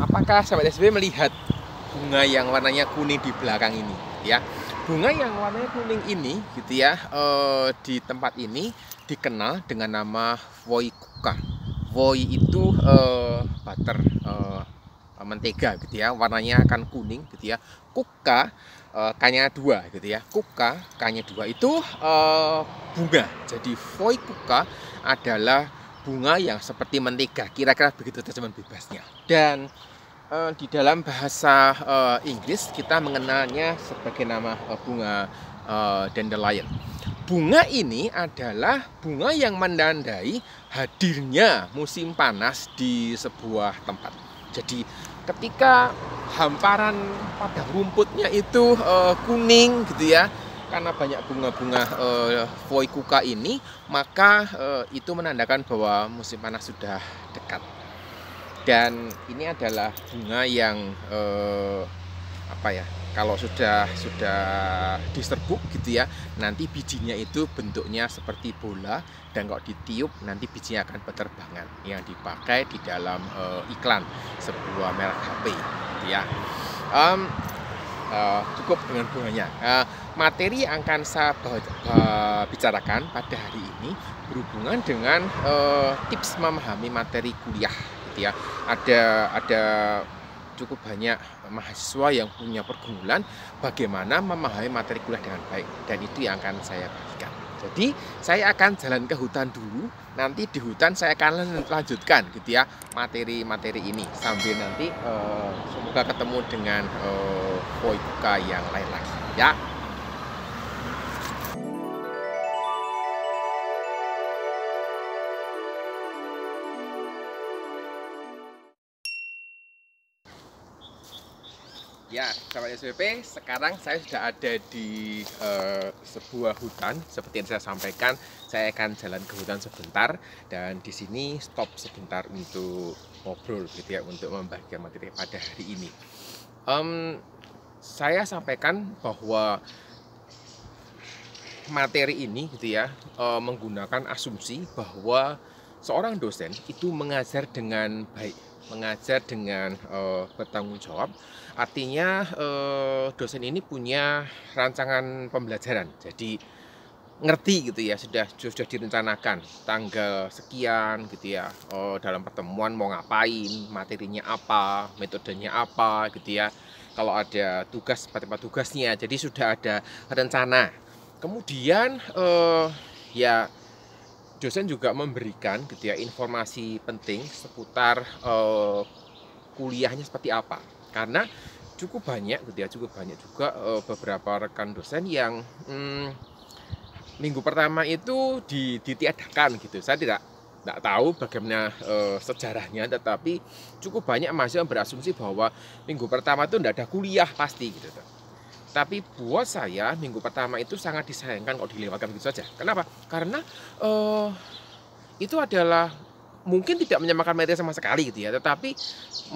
apakah sahabat SB melihat bunga yang warnanya kuning di belakang ini ya bunga yang warnanya kuning ini gitu ya eh, di tempat ini dikenal dengan nama voi kuka voi itu eh, butter eh, mentega gitu ya warnanya akan kuning gitu ya kuka eh, kanya dua gitu ya kuka kanya dua itu eh, bunga jadi voi kuka adalah bunga yang seperti mentega. Kira-kira begitu terjemahan bebasnya. Dan e, di dalam bahasa e, Inggris kita mengenalnya sebagai nama e, bunga e, dandelion. Bunga ini adalah bunga yang mendandai hadirnya musim panas di sebuah tempat. Jadi ketika hamparan pada rumputnya itu e, kuning gitu ya karena banyak bunga-bunga uh, ini, maka uh, itu menandakan bahwa musim panas sudah dekat. Dan ini adalah bunga yang uh, apa ya? Kalau sudah sudah diserbuk gitu ya, nanti bijinya itu bentuknya seperti bola dan kalau ditiup nanti bijinya akan penerbangan yang dipakai di dalam uh, iklan sebuah merek HP, gitu ya. Um, uh, cukup dengan bunganya. Uh, materi yang akan saya bicarakan pada hari ini berhubungan dengan uh, tips memahami materi kuliah gitu ya ada ada cukup banyak mahasiswa yang punya pergumulan bagaimana memahami materi kuliah dengan baik dan itu yang akan saya bagikan jadi saya akan jalan ke hutan dulu nanti di hutan saya akan lanjutkan gitu ya materi-materi ini sambil nanti uh, semoga ketemu dengan uh, eh, Voibuka yang lain lagi ya Ya, sahabat SPP, sekarang saya sudah ada di uh, sebuah hutan. Seperti yang saya sampaikan, saya akan jalan ke hutan sebentar dan di sini stop sebentar untuk ngobrol gitu ya, untuk membagikan materi pada hari ini. Um, saya sampaikan bahwa materi ini gitu ya uh, menggunakan asumsi bahwa seorang dosen itu mengajar dengan baik mengajar dengan uh, bertanggung jawab. Artinya uh, dosen ini punya rancangan pembelajaran. Jadi ngerti gitu ya sudah sudah direncanakan tanggal sekian gitu ya oh, dalam pertemuan mau ngapain materinya apa metodenya apa gitu ya kalau ada tugas tempat tugasnya jadi sudah ada rencana kemudian eh, ya dosen juga memberikan gitu ya informasi penting seputar uh, kuliahnya seperti apa karena cukup banyak gitu ya cukup banyak juga uh, beberapa rekan dosen yang hmm, minggu pertama itu ditiadakan gitu saya tidak tidak tahu bagaimana e, sejarahnya tetapi cukup banyak mahasiswa berasumsi bahwa minggu pertama itu tidak ada kuliah pasti gitu tapi buat saya minggu pertama itu sangat disayangkan kalau dilewatkan begitu saja. Kenapa? Karena uh, itu adalah mungkin tidak menyamakan materi sama sekali gitu ya, tetapi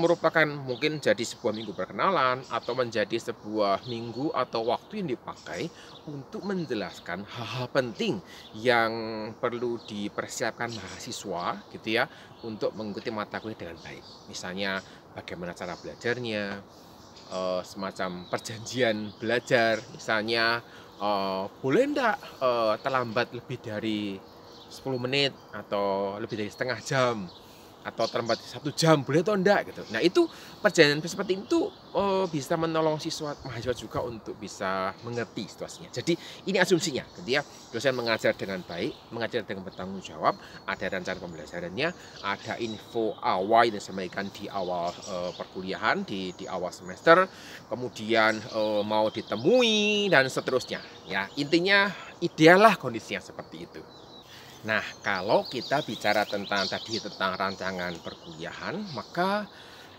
merupakan mungkin jadi sebuah minggu perkenalan atau menjadi sebuah minggu atau waktu yang dipakai untuk menjelaskan hal-hal penting yang perlu dipersiapkan mahasiswa gitu ya untuk mengikuti mata kuliah dengan baik. Misalnya bagaimana cara belajarnya, uh, semacam perjanjian belajar misalnya uh, boleh enggak uh, eh, terlambat lebih dari 10 menit atau lebih dari setengah jam atau terlambat satu jam boleh atau enggak gitu. Nah itu perjalanan seperti itu oh, bisa menolong siswa mahasiswa juga untuk bisa mengerti situasinya. Jadi ini asumsinya, gitu ya. Dosen mengajar dengan baik, mengajar dengan bertanggung jawab, ada rencana pembelajarannya, ada info awal yang disampaikan di awal eh, perkuliahan, di di awal semester, kemudian eh, mau ditemui dan seterusnya. Ya intinya ideal lah kondisinya seperti itu. Nah, kalau kita bicara tentang tadi tentang rancangan perkuliahan, maka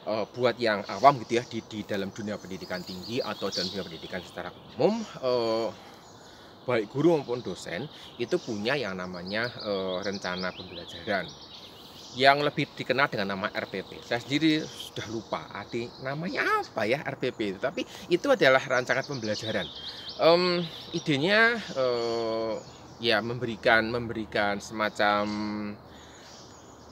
e, buat yang awam gitu ya di, di dalam dunia pendidikan tinggi atau dalam dunia pendidikan secara umum, e, baik guru maupun dosen itu punya yang namanya e, rencana pembelajaran yang lebih dikenal dengan nama RPP. Saya sendiri sudah lupa arti namanya apa ya RPP, itu tapi itu adalah rancangan pembelajaran. Um, idenya uh, ya memberikan memberikan semacam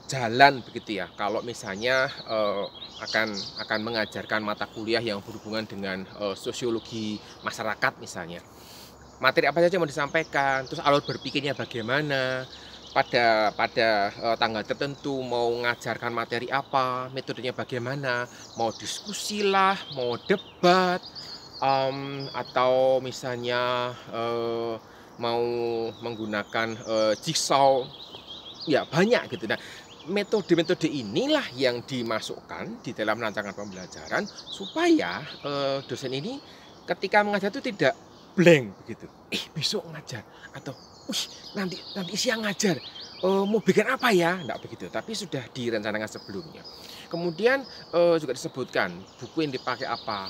jalan begitu ya kalau misalnya uh, akan akan mengajarkan mata kuliah yang berhubungan dengan uh, sosiologi masyarakat misalnya materi apa saja mau disampaikan terus alur berpikirnya bagaimana pada pada uh, tanggal tertentu mau mengajarkan materi apa, metodenya bagaimana, mau diskusi lah, mau debat, um, atau misalnya uh, mau menggunakan uh, jigsaw ya banyak gitu nah metode-metode inilah yang dimasukkan di dalam rancangan pembelajaran supaya uh, dosen ini ketika mengajar itu tidak blank begitu. Eh besok ngajar atau wih nanti nanti siang ngajar. uh, mau bikin apa ya? tidak begitu, tapi sudah direncanakan sebelumnya. Kemudian uh, juga disebutkan buku yang dipakai apa,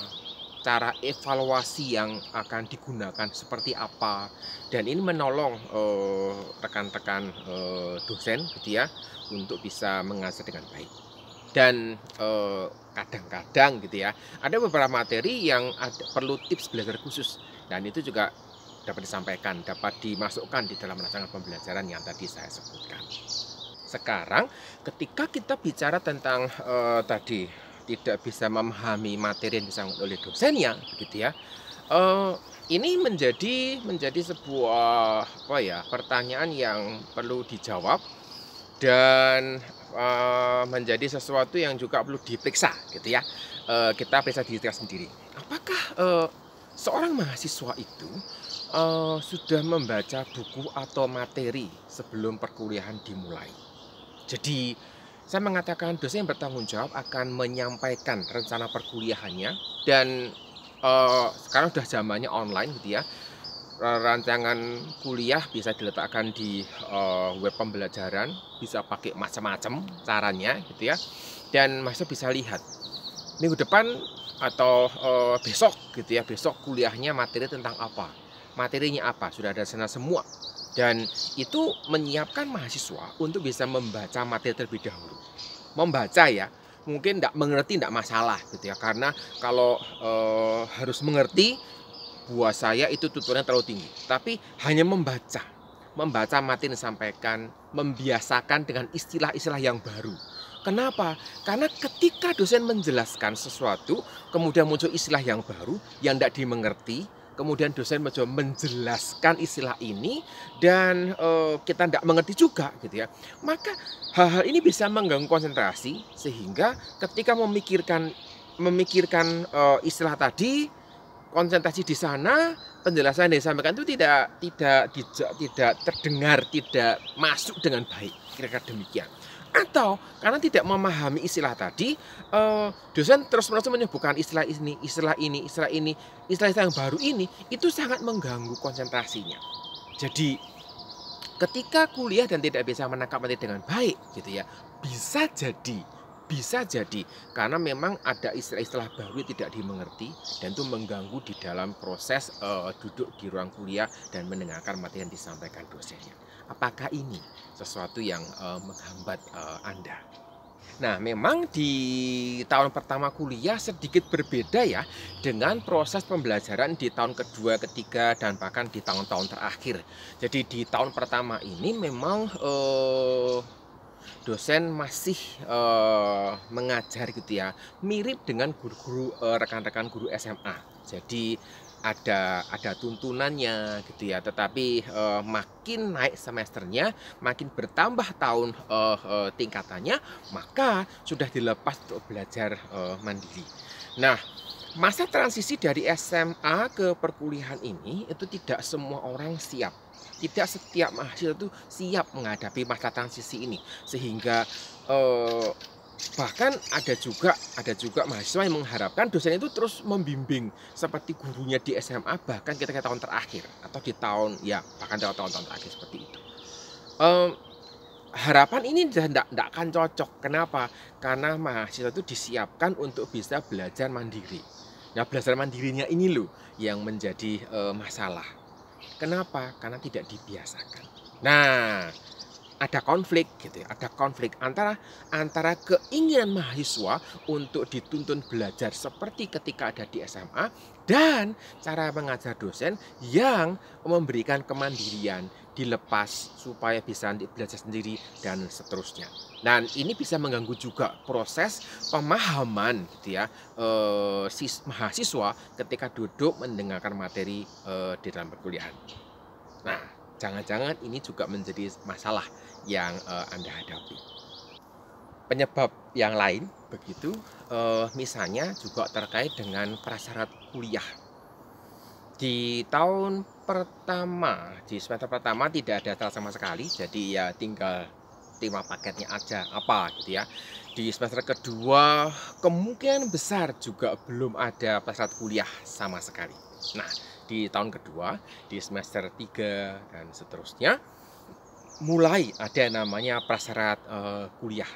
cara evaluasi yang akan digunakan seperti apa dan ini menolong eh, rekan-rekan uh, uh, dosen gitu ya untuk bisa mengajar dengan baik dan eh, kadang-kadang uh, gitu ya ada beberapa materi yang ada, perlu tips belajar khusus dan itu juga dapat disampaikan dapat dimasukkan di dalam rancangan pembelajaran yang tadi saya sebutkan sekarang ketika kita bicara tentang uh, tadi tidak bisa memahami materi yang disampaikan oleh dosennya begitu ya uh, ini menjadi menjadi sebuah apa ya pertanyaan yang perlu dijawab dan uh, menjadi sesuatu yang juga perlu diperiksa gitu ya uh, kita periksa diri kita sendiri apakah uh, seorang mahasiswa itu uh, sudah membaca buku atau materi sebelum perkuliahan dimulai jadi saya mengatakan dosen yang bertanggung jawab akan menyampaikan rencana perkuliahannya dan uh, sekarang sudah zamannya online gitu ya. Rancangan kuliah bisa diletakkan di uh, web pembelajaran, bisa pakai macam-macam caranya gitu ya. Dan mahasiswa bisa lihat minggu depan atau uh, besok gitu ya, besok kuliahnya materi tentang apa materinya apa sudah ada sana semua dan itu menyiapkan mahasiswa untuk bisa membaca materi terlebih dahulu. Membaca ya, mungkin tidak mengerti tidak masalah gitu ya. Karena kalau e, harus mengerti, buat saya itu tuturnya terlalu tinggi. Tapi hanya membaca, membaca materi yang disampaikan, membiasakan dengan istilah-istilah yang baru. Kenapa? Karena ketika dosen menjelaskan sesuatu, kemudian muncul istilah yang baru yang tidak dimengerti, kemudian dosen mencoba menjelaskan istilah ini dan e, kita tidak mengerti juga gitu ya maka hal-hal ini bisa mengganggu konsentrasi sehingga ketika memikirkan memikirkan e, istilah tadi konsentrasi di sana penjelasan yang disampaikan itu tidak tidak tidak, tidak terdengar tidak masuk dengan baik kira-kira demikian atau karena tidak memahami istilah tadi uh, dosen terus-menerus menyebutkan istilah ini istilah ini istilah ini istilah-istilah yang baru ini itu sangat mengganggu konsentrasinya jadi ketika kuliah dan tidak bisa menangkap materi dengan baik gitu ya bisa jadi bisa jadi karena memang ada istilah-istilah baru yang tidak dimengerti dan itu mengganggu di dalam proses uh, duduk di ruang kuliah dan mendengarkan materi yang disampaikan dosennya. Apakah ini sesuatu yang uh, menghambat uh, Anda? Nah, memang di tahun pertama kuliah sedikit berbeda ya dengan proses pembelajaran di tahun kedua, ketiga, dan bahkan di tahun-tahun terakhir. Jadi di tahun pertama ini memang eh, dosen masih eh, mengajar gitu ya, mirip dengan guru-guru eh, rekan-rekan guru SMA. Jadi ada ada tuntunannya gitu ya tetapi uh, makin naik semesternya makin bertambah tahun uh, uh, tingkatannya maka sudah dilepas untuk belajar uh, mandiri nah masa transisi dari SMA ke perkuliahan ini itu tidak semua orang siap tidak setiap mahasiswa itu siap menghadapi masa transisi ini sehingga uh, bahkan ada juga ada juga mahasiswa yang mengharapkan dosen itu terus membimbing seperti gurunya di SMA bahkan ketika tahun terakhir atau di tahun ya bahkan dalam tahun-tahun terakhir seperti itu um, harapan ini tidak akan cocok kenapa karena mahasiswa itu disiapkan untuk bisa belajar mandiri nah belajar mandirinya ini loh yang menjadi uh, masalah kenapa karena tidak dibiasakan nah ada konflik gitu ya, ada konflik antara antara keinginan mahasiswa untuk dituntun belajar seperti ketika ada di SMA dan cara mengajar dosen yang memberikan kemandirian dilepas supaya bisa belajar sendiri dan seterusnya. Dan ini bisa mengganggu juga proses pemahaman gitu ya eh, mahasiswa ketika duduk mendengarkan materi eh, di dalam perkuliahan. Nah, jangan-jangan ini juga menjadi masalah yang uh, Anda hadapi. Penyebab yang lain begitu uh, misalnya juga terkait dengan prasyarat kuliah. Di tahun pertama, di semester pertama tidak ada tel sama sekali, jadi ya tinggal tema paketnya aja apa gitu ya. Di semester kedua kemungkinan besar juga belum ada prasyarat kuliah sama sekali. Nah, di tahun kedua, di semester 3 dan seterusnya mulai ada namanya prasyarat uh, eh, kuliah.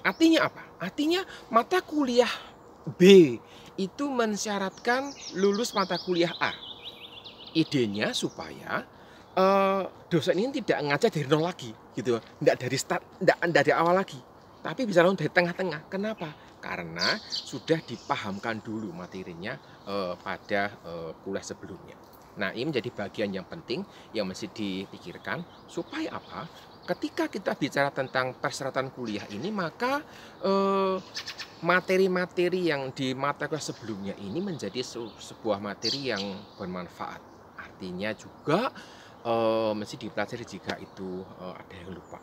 Artinya apa? Artinya mata kuliah B itu mensyaratkan lulus mata kuliah A. Idenya supaya uh, dosen ini tidak ngajar dari nol lagi, gitu. Tidak dari start, tidak dari awal lagi, tapi bisa langsung dari tengah-tengah. Kenapa? karena sudah dipahamkan dulu materinya eh, pada eh, kuliah sebelumnya. Nah, ini menjadi bagian yang penting yang mesti dipikirkan supaya apa? Ketika kita bicara tentang persyaratan kuliah ini, maka eh, materi-materi eh, yang di mata kuliah sebelumnya ini menjadi sebuah materi yang bermanfaat. Artinya juga eh, mesti dipelajari jika itu eh, ada yang lupa.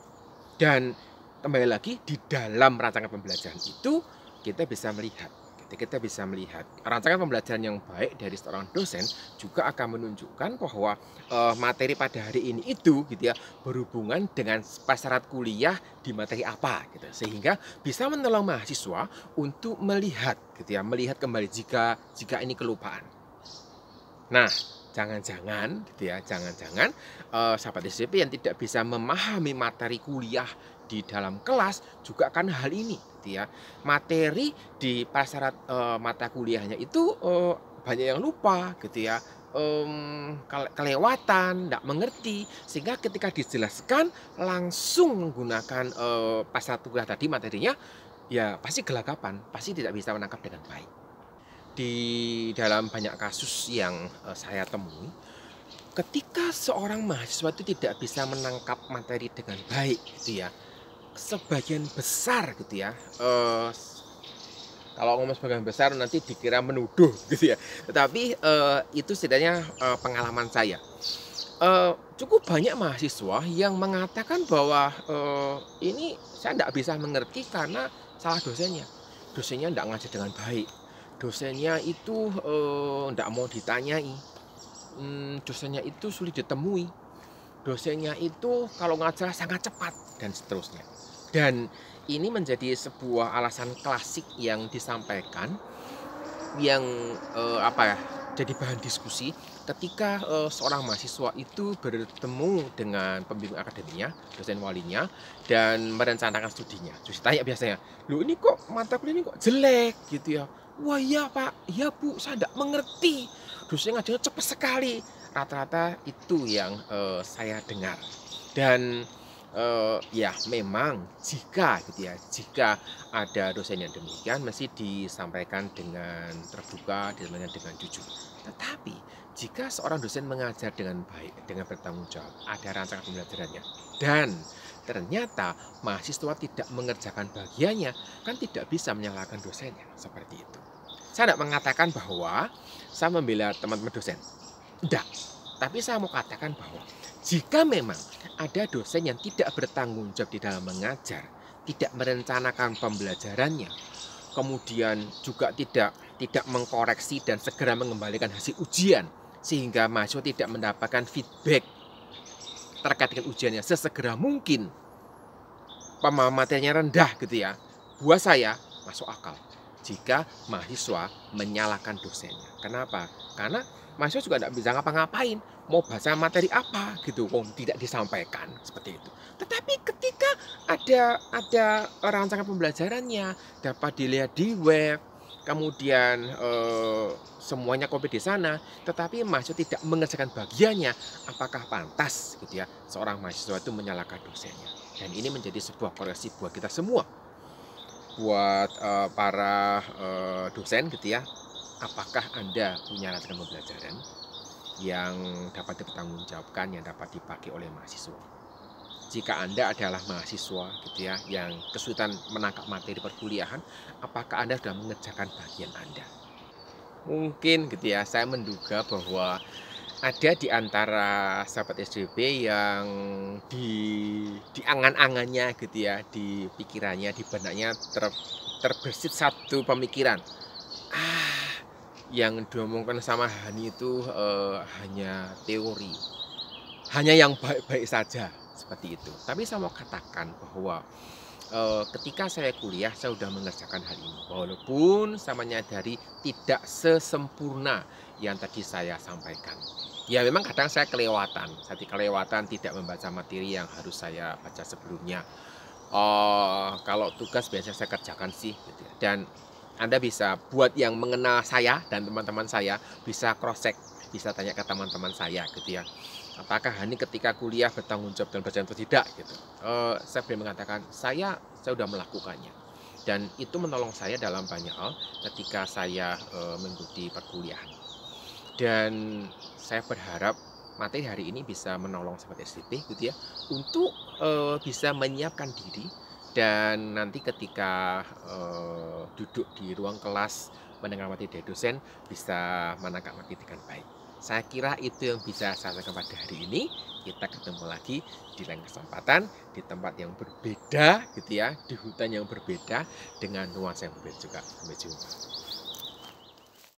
Dan kembali lagi di dalam rancangan pembelajaran itu kita bisa melihat kita bisa melihat rancangan pembelajaran yang baik dari seorang dosen juga akan menunjukkan bahwa e, materi pada hari ini itu gitu ya berhubungan dengan syarat kuliah di materi apa gitu sehingga bisa menolong mahasiswa untuk melihat gitu ya melihat kembali jika jika ini kelupaan nah jangan-jangan gitu ya jangan-jangan uh, sahabat SCP yang tidak bisa memahami materi kuliah di dalam kelas juga akan hal ini gitu ya materi di prasyarat e, eh, mata kuliahnya itu e, banyak yang lupa gitu ya um, kelewatan, tidak mengerti, sehingga ketika dijelaskan langsung menggunakan uh, pasal tugas tadi materinya, ya pasti gelagapan, pasti tidak bisa menangkap dengan baik. Di dalam banyak kasus yang uh, saya temui, ketika seorang mahasiswa itu tidak bisa menangkap materi dengan baik, gitu ya, sebagian besar gitu ya uh, kalau ngomong sebagian besar nanti dikira menuduh gitu ya tetapi uh, itu setidaknya uh, pengalaman saya uh, cukup banyak mahasiswa yang mengatakan bahwa uh, ini saya tidak bisa mengerti karena salah dosennya dosennya tidak ngajar dengan baik dosennya itu tidak uh, mau ditanyai hmm, dosennya itu sulit ditemui dosennya itu kalau ngajar sangat cepat dan seterusnya. Dan ini menjadi sebuah alasan klasik yang disampaikan yang eh, apa ya? jadi bahan diskusi ketika eh, seorang mahasiswa itu bertemu dengan pembimbing akademinya, dosen walinya dan merencanakan studinya. Terus tanya biasanya, "Lu ini kok mata kuliah ini kok jelek?" gitu ya. Wah iya pak, iya bu, saya tidak mengerti. Dosennya ngajarnya cepat sekali rata-rata itu yang uh, saya dengar dan uh, ya memang jika gitu ya jika ada dosen yang demikian mesti disampaikan dengan terbuka disampaikan dengan jujur tetapi jika seorang dosen mengajar dengan baik dengan bertanggung jawab ada rancangan pembelajarannya dan ternyata mahasiswa tidak mengerjakan bagiannya kan tidak bisa menyalahkan dosennya seperti itu saya tidak mengatakan bahwa saya membela teman-teman dosen tidak. Tapi saya mau katakan bahwa jika memang ada dosen yang tidak bertanggung jawab di dalam mengajar, tidak merencanakan pembelajarannya, kemudian juga tidak tidak mengkoreksi dan segera mengembalikan hasil ujian sehingga mahasiswa tidak mendapatkan feedback terkait dengan ujiannya sesegera mungkin. Pemahaman rendah gitu ya. Buat saya masuk akal jika mahasiswa menyalahkan dosennya. Kenapa? Karena mahasiswa juga tidak bisa ngapa-ngapain mau bahasa materi apa gitu wong tidak disampaikan seperti itu tetapi ketika ada ada rancangan pembelajarannya dapat dilihat di web kemudian eh, semuanya kopi di sana tetapi mahasiswa tidak mengerjakan bagiannya apakah pantas gitu ya seorang mahasiswa itu menyalahkan dosennya dan ini menjadi sebuah koreksi buat kita semua buat uh, para uh, dosen gitu ya apakah Anda punya latar pembelajaran yang dapat dipertanggungjawabkan, yang dapat dipakai oleh mahasiswa. Jika Anda adalah mahasiswa gitu ya, yang kesulitan menangkap materi perkuliahan, apakah Anda sudah mengerjakan bagian Anda? Mungkin gitu ya, saya menduga bahwa ada di antara sahabat SDB yang di di angan angannya gitu ya, di pikirannya, di benaknya ter, terbersit satu pemikiran yang diomongkan sama Hani itu uh, hanya teori, hanya yang baik-baik saja seperti itu. Tapi saya mau katakan bahwa uh, ketika saya kuliah saya sudah mengerjakan hal ini, walaupun saya menyadari tidak sesempurna yang tadi saya sampaikan. Ya memang kadang saya kelewatan, saya kelewatan tidak membaca materi yang harus saya baca sebelumnya. Uh, kalau tugas biasanya saya kerjakan sih, gitu. Ya. dan anda bisa buat yang mengenal saya dan teman-teman saya bisa cross check, bisa tanya ke teman-teman saya gitu ya. Apakah Hani ketika kuliah bertanggung jawab dan berjanji atau tidak gitu? Uh, saya boleh mengatakan saya saya sudah melakukannya dan itu menolong saya dalam banyak hal ketika saya uh, mengikuti perkuliahan. Dan saya berharap materi hari ini bisa menolong seperti SDP gitu ya untuk uh, bisa menyiapkan diri dan nanti ketika uh, duduk di ruang kelas mendengamati dari dosen bisa menangkap mati dengan baik. Saya kira itu yang bisa saya sampaikan pada hari ini. Kita ketemu lagi di lain kesempatan di tempat yang berbeda gitu ya, di hutan yang berbeda dengan nuansa yang berbeda juga. Sampai jumpa.